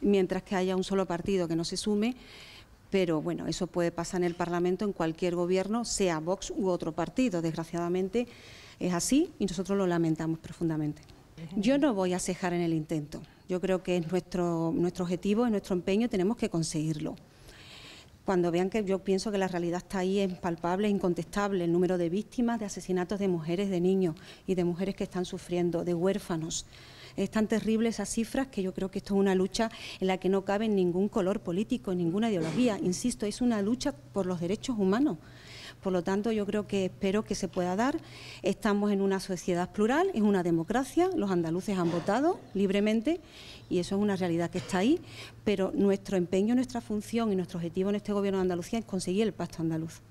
mientras que haya un solo partido que no se sume. Pero bueno, eso puede pasar en el Parlamento, en cualquier gobierno, sea Vox u otro partido. Desgraciadamente es así y nosotros lo lamentamos profundamente. Yo no voy a cejar en el intento. Yo creo que es nuestro, nuestro objetivo, es nuestro empeño, tenemos que conseguirlo. Cuando vean que yo pienso que la realidad está ahí, es palpable, incontestable, el número de víctimas de asesinatos de mujeres, de niños y de mujeres que están sufriendo, de huérfanos. Es tan terrible esas cifras que yo creo que esto es una lucha en la que no cabe ningún color político, ninguna ideología. Insisto, es una lucha por los derechos humanos. Por lo tanto, yo creo que espero que se pueda dar. Estamos en una sociedad plural, es una democracia, los andaluces han votado libremente y eso es una realidad que está ahí, pero nuestro empeño, nuestra función y nuestro objetivo en este Gobierno de Andalucía es conseguir el pacto andaluz.